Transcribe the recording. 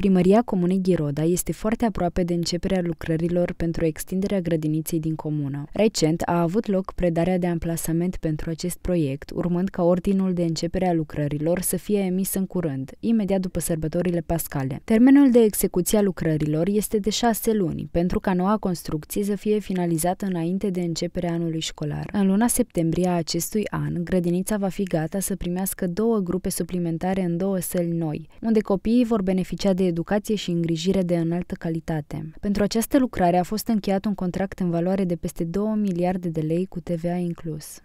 Primăria Comunei Ghiroda este foarte aproape de începerea lucrărilor pentru extinderea grădiniței din comună. Recent a avut loc predarea de amplasament pentru acest proiect, urmând ca ordinul de începere a lucrărilor să fie emis în curând, imediat după sărbătorile pascale. Termenul de execuție a lucrărilor este de șase luni, pentru ca noua construcție să fie finalizată înainte de începerea anului școlar. În luna septembrie a acestui an, grădinița va fi gata să primească două grupe suplimentare în două săli noi, unde copiii vor beneficia de educație și îngrijire de înaltă calitate. Pentru această lucrare a fost încheiat un contract în valoare de peste 2 miliarde de lei cu TVA inclus.